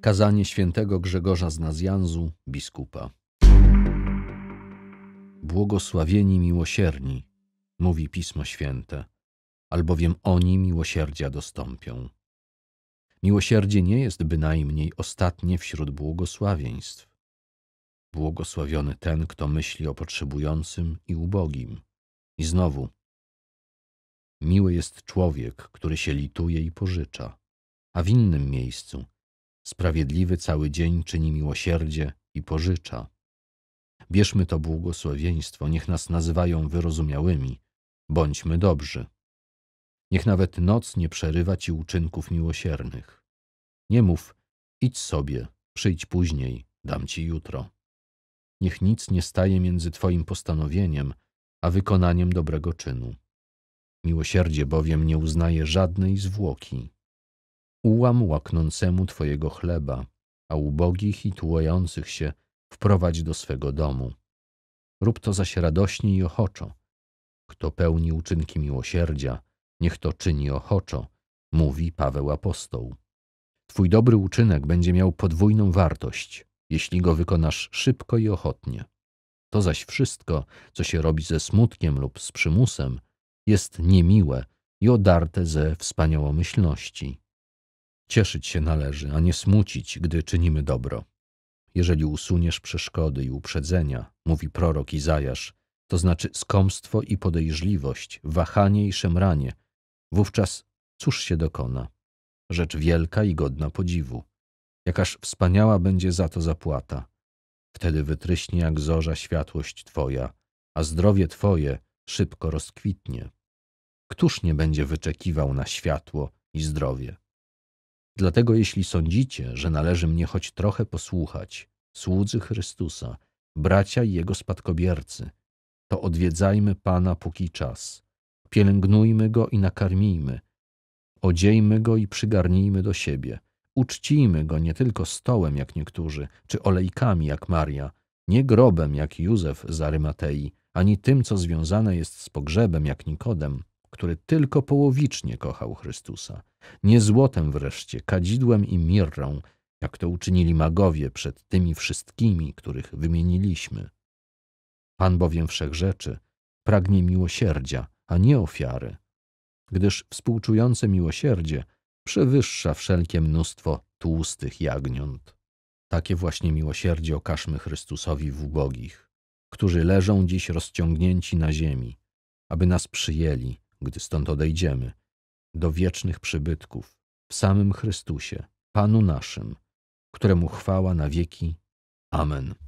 Kazanie świętego Grzegorza z Nazjanzu, biskupa. Błogosławieni miłosierni, mówi Pismo Święte, albowiem oni miłosierdzia dostąpią. Miłosierdzie nie jest bynajmniej ostatnie wśród błogosławieństw. Błogosławiony ten, kto myśli o potrzebującym i ubogim. I znowu, miły jest człowiek, który się lituje i pożycza, a w innym miejscu – Sprawiedliwy cały dzień czyni miłosierdzie i pożycza. Bierzmy to błogosławieństwo, niech nas nazywają wyrozumiałymi, bądźmy dobrzy. Niech nawet noc nie przerywa ci uczynków miłosiernych. Nie mów, idź sobie, przyjdź później, dam ci jutro. Niech nic nie staje między twoim postanowieniem, a wykonaniem dobrego czynu. Miłosierdzie bowiem nie uznaje żadnej zwłoki. Ułam łaknącemu Twojego chleba, a ubogich i tułających się wprowadź do swego domu. Rób to zaś radośnie i ochoczo. Kto pełni uczynki miłosierdzia, niech to czyni ochoczo, mówi Paweł Apostoł. Twój dobry uczynek będzie miał podwójną wartość, jeśli go wykonasz szybko i ochotnie. To zaś wszystko, co się robi ze smutkiem lub z przymusem, jest niemiłe i odarte ze wspaniałomyślności. Cieszyć się należy, a nie smucić, gdy czynimy dobro. Jeżeli usuniesz przeszkody i uprzedzenia, mówi prorok Izajasz, to znaczy skomstwo i podejrzliwość, wahanie i szemranie, wówczas cóż się dokona? Rzecz wielka i godna podziwu. Jakaż wspaniała będzie za to zapłata. Wtedy wytryśnie jak zorza światłość Twoja, a zdrowie Twoje szybko rozkwitnie. Któż nie będzie wyczekiwał na światło i zdrowie? Dlatego jeśli sądzicie, że należy mnie choć trochę posłuchać, słudzy Chrystusa, bracia i jego spadkobiercy, to odwiedzajmy Pana póki czas. Pielęgnujmy Go i nakarmijmy. Odziejmy Go i przygarnijmy do siebie. Uczcijmy Go nie tylko stołem, jak niektórzy, czy olejkami, jak Maria, nie grobem, jak Józef z Arymatei, ani tym, co związane jest z pogrzebem, jak Nikodem, który tylko połowicznie kochał Chrystusa, nie złotem wreszcie, kadzidłem i mirrą, jak to uczynili magowie przed tymi wszystkimi, których wymieniliśmy. Pan bowiem wszechrzeczy pragnie miłosierdzia, a nie ofiary, gdyż współczujące miłosierdzie przewyższa wszelkie mnóstwo tłustych jagniąt. Takie właśnie miłosierdzie okażmy Chrystusowi w ubogich, którzy leżą dziś rozciągnięci na ziemi, aby nas przyjęli gdy stąd odejdziemy, do wiecznych przybytków w samym Chrystusie, Panu naszym, któremu chwała na wieki. Amen.